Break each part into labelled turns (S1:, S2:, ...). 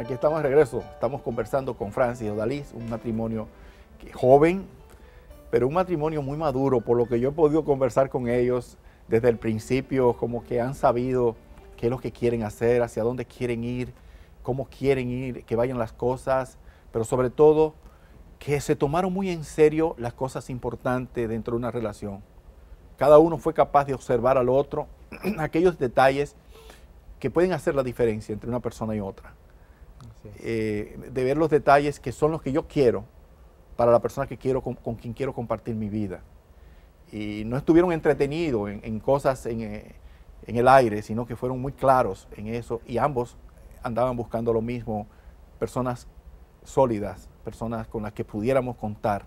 S1: Aquí estamos de regreso. Estamos conversando con Francis y Odalís, un matrimonio joven, pero un matrimonio muy maduro, por lo que yo he podido conversar con ellos desde el principio, como que han sabido qué es lo que quieren hacer, hacia dónde quieren ir, cómo quieren ir, que vayan las cosas, pero sobre todo que se tomaron muy en serio las cosas importantes dentro de una relación. Cada uno fue capaz de observar al otro aquellos detalles que pueden hacer la diferencia entre una persona y otra. Eh, de ver los detalles que son los que yo quiero para la persona que quiero, con, quien quiero compartir mi vida. Y no estuvieron entretenidos en, cosas eh, en, el aire, sino que fueron muy claros en eso y ambos andaban buscando lo mismo, personas sólidas, personas con las que pudiéramos contar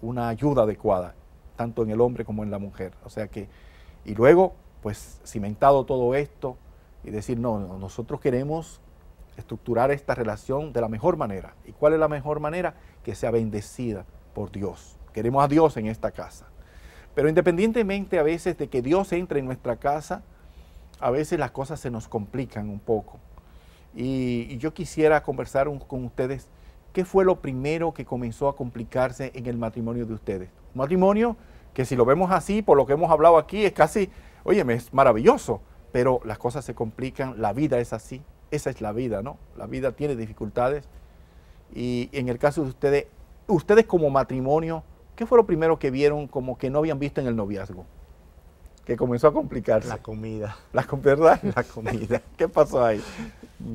S1: una ayuda adecuada, tanto en el hombre como en la mujer. O sea que, y luego, pues cimentado todo esto y decir, no, no nosotros queremos estructurar esta relación de la mejor manera. ¿Y cuál es la mejor manera? Que sea bendecida por Dios. Queremos a Dios en esta casa. Pero independientemente a veces de que Dios entre en nuestra casa, a veces las cosas se nos complican un poco. Y, yo quisiera conversar con ustedes qué fue lo primero que comenzó a complicarse en el matrimonio de ustedes. Un matrimonio que si lo vemos así, por lo que hemos hablado aquí, es casi, oye, es maravilloso, pero las cosas se complican, la vida es así, esa es la vida, ¿no? La vida tiene dificultades. Y en el caso de ustedes, ustedes como matrimonio, ¿qué fue lo primero que vieron como que no habían visto en el noviazgo?
S2: Que comenzó a complicarse. La comida. La, ¿Verdad? La comida. ¿Qué pasó ahí?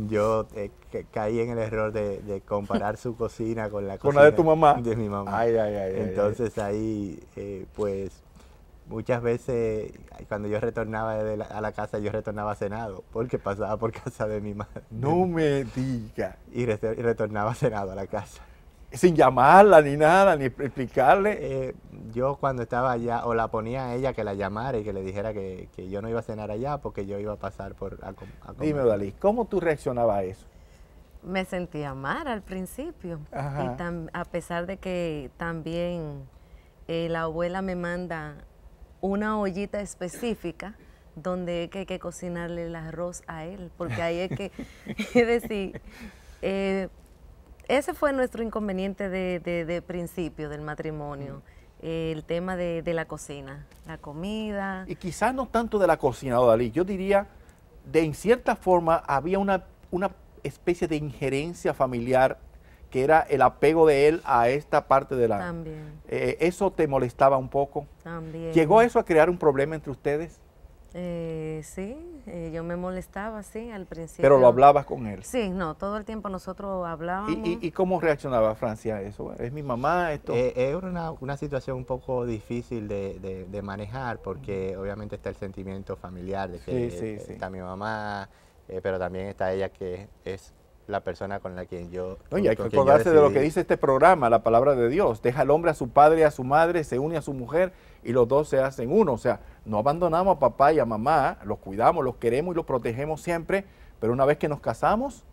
S2: Yo eh, caí en el error de, comparar su cocina con la cocina. de tu mamá. De mi mamá. Ay, ay, ay. Entonces ahí, eh, pues, muchas veces cuando yo retornaba a la casa, yo retornaba cenado, porque pasaba por casa de mi madre. No me diga. Y, retornaba cenado a la casa. Sin llamarla ni nada, ni explicarle. Eh, yo cuando estaba allá, o la ponía a ella que la llamara y que le dijera que, yo no iba a cenar allá porque yo iba a pasar por Dime, Dalí, ¿cómo tú reaccionabas a eso?
S3: Me sentía mal al principio. a pesar de que también eh, la abuela me manda una ollita específica donde que hay que cocinarle el arroz a él, porque ahí es que, es decir, eh, ese fue nuestro inconveniente de, principio del matrimonio, mm. el tema de, la cocina, la comida.
S1: Y quizás no tanto de la cocina, oh, Dalí, yo diría, de en cierta forma había una, una especie de injerencia familiar que era el apego de él a esta parte de la... También. Eh, ¿Eso te molestaba un poco? También. ¿Llegó eso a crear un problema entre ustedes?
S3: Eh, sí, eh, yo me molestaba, sí, al principio. ¿Pero lo
S2: hablabas con él?
S3: Sí, no, todo el tiempo nosotros hablábamos. ¿Y,
S2: cómo reaccionaba Francia a eso? ¿Es mi mamá esto? Eh, es una, situación un poco difícil de, manejar porque obviamente está el sentimiento familiar de que eh, está mi mamá, pero también está ella que es la persona con la que yo... No, hay que acordarse de lo que dice
S1: este programa, la palabra de Dios. Deja al hombre a su padre, y a su madre, se une a su mujer y los dos se hacen uno. O sea, no abandonamos a papá y a mamá, los cuidamos, los queremos y los protegemos siempre, pero una vez que nos casamos,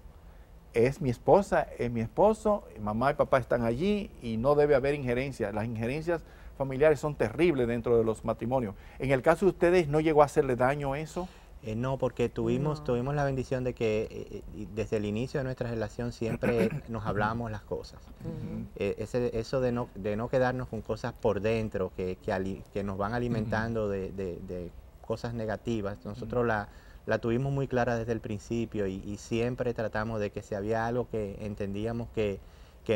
S1: es mi esposa, es mi esposo, mamá y papá están allí y no debe haber injerencia. Las injerencias familiares son terribles dentro de los matrimonios. En
S2: el caso de ustedes, ¿no llegó a hacerle daño eso? Eh, no, porque tuvimos, tuvimos la bendición de que eh, eh, desde el inicio de nuestra relación siempre nos hablábamos las cosas. eso de no, de no quedarnos con cosas por dentro que, nos van alimentando de, cosas negativas, nosotros la, tuvimos muy clara desde el principio y, siempre tratamos de que si había algo que entendíamos que,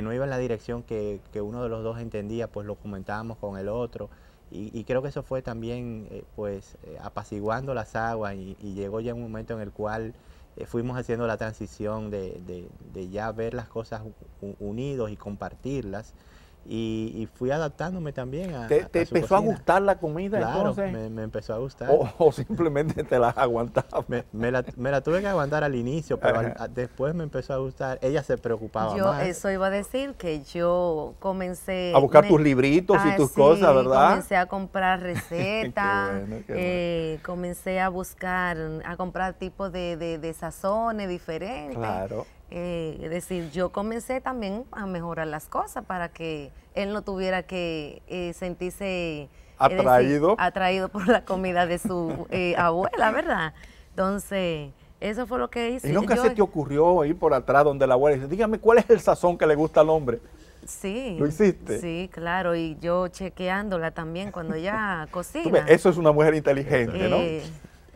S2: no iba en la dirección que uno de los dos entendía, pues lo comentábamos con el otro. Y, creo que eso fue también eh, pues eh, apaciguando las aguas y, llegó ya un momento en el cual eh, fuimos haciendo la transición de, de, de, ya ver las cosas unidos y compartirlas y, fui adaptándome también a. ¿Te, te empezó a gustar la comida claro, Me, me empezó a gustar. O, simplemente te la aguantaba. Me, la, tuve que aguantar al inicio, pero después me empezó a gustar. Ella se preocupaba. Yo eso
S3: iba a decir que yo comencé. A buscar tus libritos y ah, tus cosas, ¿verdad? Comencé a comprar recetas,
S1: eh,
S3: comencé a buscar, a comprar tipos de, de, de sazones diferentes. Claro. Eh, es decir, yo comencé también a mejorar las cosas para que él no tuviera que eh, sentirse
S1: atraído.
S3: atraído por la comida de su eh, abuela, ¿verdad? Entonces, eso fue lo que hice. ¿Y nunca se te
S1: ocurrió ir por atrás donde la abuela dice, dígame cuál es el sazón que le gusta al hombre? Sí.
S3: ¿Lo hiciste? Sí, claro, y yo chequeándola también cuando ya cocina. eso
S1: es una mujer inteligente, ¿no? Eh,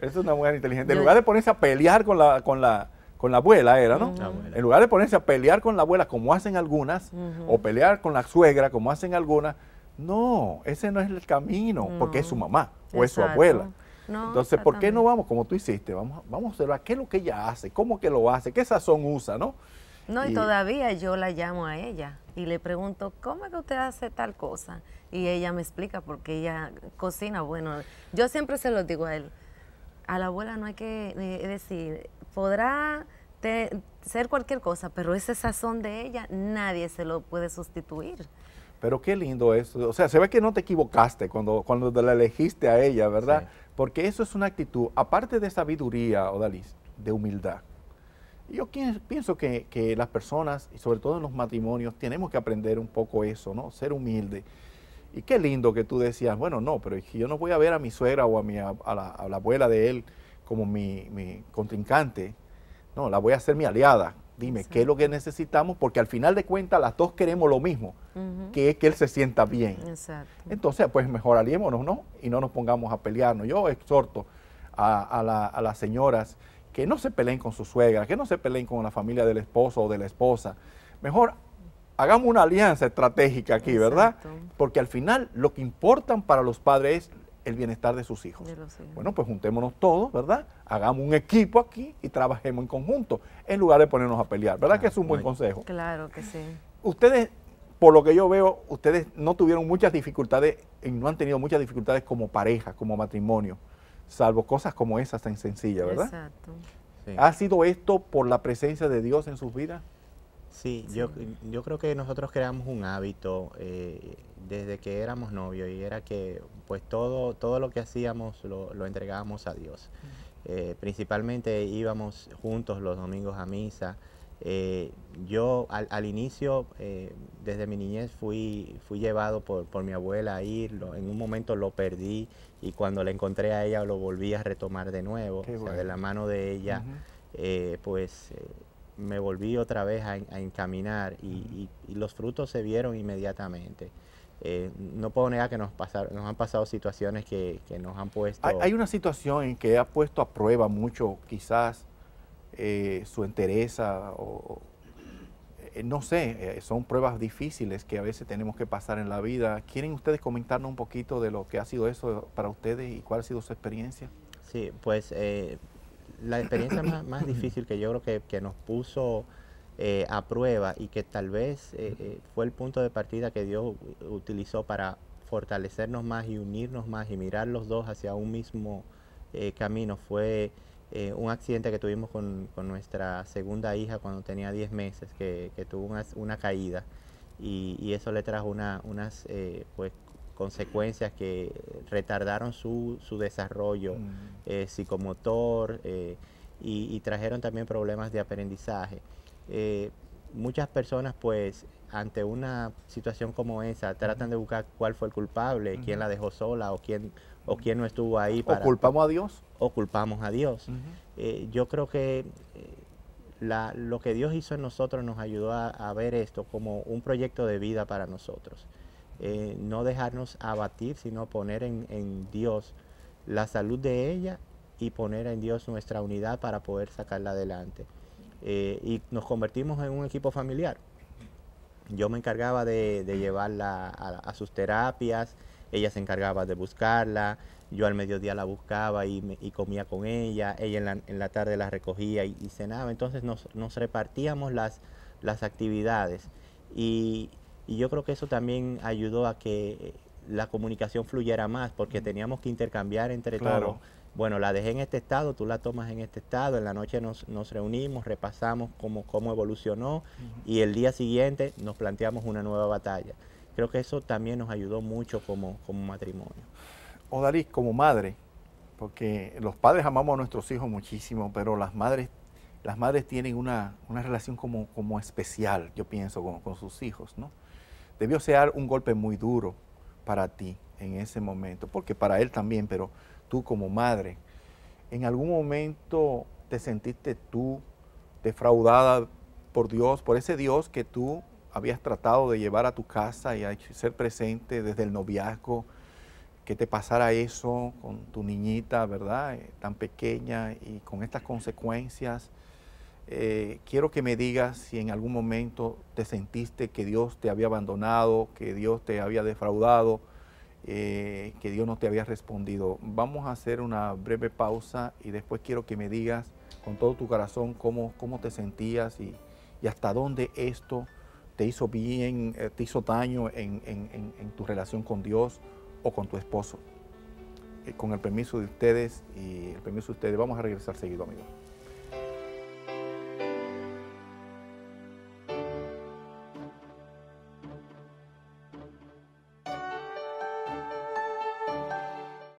S1: eso es una mujer inteligente. En lugar de ponerse a pelear con la, con la, con la abuela era, ¿no? Mm. En lugar de ponerse a pelear con la abuela como hacen algunas, o pelear con la suegra como hacen algunas, no, ese no es el camino, porque es su mm. mamá o es su abuela.
S3: Entonces, ¿por qué no
S1: vamos como tú hiciste? Vamos, vamos a observar qué es lo que ella hace, cómo que lo hace, qué sazón usa, ¿no?
S3: No, y, y todavía yo la llamo a ella y le pregunto, ¿cómo es que usted hace tal cosa? Y ella me explica porque ella cocina. Bueno, yo siempre se lo digo a él, a la abuela no hay que eh, decir, podrá ser cualquier cosa, pero ese sazón de ella nadie se lo puede sustituir.
S1: Pero qué lindo eso. O sea, se ve que no te equivocaste cuando, cuando la elegiste a ella, ¿verdad? Porque eso es una actitud, aparte de sabiduría, Odalis, de humildad. Yo pienso que, las personas, y sobre todo en los matrimonios, tenemos que aprender un poco eso, ¿no? Ser humilde. Y qué lindo que tú decías, bueno, no, pero yo no voy a ver a mi suegra o a, mi, a la abuela de él como mi, contrincante, no, la voy a hacer mi aliada. Dime, ¿qué es lo que necesitamos? Porque al final de cuentas las dos queremos lo mismo, que es que él se sienta bien. Exacto. Entonces, pues mejor aliémonos, ¿no? Y no nos pongamos a pelearnos. Yo exhorto a, las señoras que no se peleen con su suegra, que no se peleen con la familia del esposo o de la esposa. Mejor hagamos una alianza estratégica aquí, ¿verdad? Porque al final lo que importan para los padres es el bienestar de sus hijos. Bueno, pues juntémonos todos, ¿verdad? Hagamos un equipo aquí y trabajemos en conjunto, en lugar de ponernos a pelear, ¿verdad? que es un buen consejo.
S3: Claro que sí.
S1: Ustedes, por lo que yo veo, ustedes no tuvieron muchas dificultades y no han tenido muchas dificultades como pareja, como matrimonio, salvo cosas como esas tan sencillas, ¿verdad? Exacto. ¿Ha sido esto por la presencia de Dios en sus vidas? Sí, Yo,
S2: yo creo que nosotros creamos un hábito eh, desde que éramos novios y era que pues todo, todo lo que hacíamos lo, lo entregábamos a Dios. Eh, principalmente íbamos juntos los domingos a misa. Eh, yo al, inicio, desde mi niñez, fui, fui llevado por, mi abuela a ir, en un momento lo perdí y cuando la encontré a ella lo volví a retomar de nuevo, de la mano de ella, pues me volví otra vez a, encaminar y, los frutos se vieron inmediatamente. Eh, no puedo negar que nos, han pasado situaciones que, nos han puesto... Hay,
S1: una situación en que ha puesto a prueba mucho quizás eh, su entereza o... Eh, no sé, son pruebas difíciles que a veces tenemos que pasar en la vida. ¿Quieren ustedes comentarnos un poquito de lo que ha sido eso para ustedes y cuál
S2: ha sido su experiencia? Sí, pues la experiencia más, difícil que yo creo que, nos puso eh, a prueba y que tal vez eh, eh, fue el punto de partida que Dios utilizó para fortalecernos más y unirnos más y mirar los dos hacia un mismo camino fue un accidente que tuvimos con, nuestra segunda hija cuando tenía 10 meses, que, tuvo una, caída y, y, eso le trajo una, unas pues, consecuencias que retardaron su, su desarrollo mm. eh, psicomotor eh, y, trajeron también problemas de aprendizaje. Eh, muchas personas pues ante una situación como esa tratan de buscar cuál fue el culpable, quién la dejó sola o quién o quién no estuvo ahí. Para, ¿O culpamos a Dios? O culpamos a Dios. yo creo que lo que Dios hizo en nosotros nos ayudó a ver esto como un proyecto de vida para nosotros. Eh, no dejarnos abatir, sino poner en, Dios la salud de ella y poner en Dios nuestra unidad para poder sacarla adelante. Eh, y nos convertimos en un equipo familiar. Yo me encargaba de, llevarla a, sus terapias, ella se encargaba de buscarla, yo al mediodía la buscaba y, comía con ella, ella en la, tarde la recogía y, cenaba, entonces nos, nos repartíamos las, las actividades. Y, y yo creo que eso también ayudó a que eh, la comunicación fluyera más, porque mm. teníamos que intercambiar entre claro. todos. Bueno, la dejé en este estado, tú la tomas en este estado, en la noche nos, reunimos, repasamos cómo, cómo evolucionó y el día siguiente nos planteamos una nueva batalla. Creo que eso también nos ayudó mucho como, como matrimonio. Odalis, como madre,
S1: porque los padres amamos a nuestros hijos muchísimo, pero las madres, las madres tienen una, una relación como, como especial, yo pienso, con, con sus hijos, ¿no? debió ser un golpe muy duro para ti en ese momento, porque para él también, pero tú como madre, ¿en algún momento te sentiste tú defraudada por Dios, por ese Dios que tú habías tratado de llevar a tu casa y a ser presente desde el noviazgo? que te pasara eso con tu niñita, ¿verdad? Eh, tan pequeña y con estas consecuencias. Eh, quiero que me digas si en algún momento te sentiste que Dios te había abandonado, que Dios te había defraudado, eh, que Dios no te había respondido. Vamos a hacer una breve pausa y después quiero que me digas con todo tu corazón cómo, cómo te sentías y, hasta dónde esto te hizo bien, eh, te hizo daño en, en, tu relación con Dios o con tu esposo. con el permiso de ustedes y el permiso de ustedes, vamos a regresar seguido, amigos.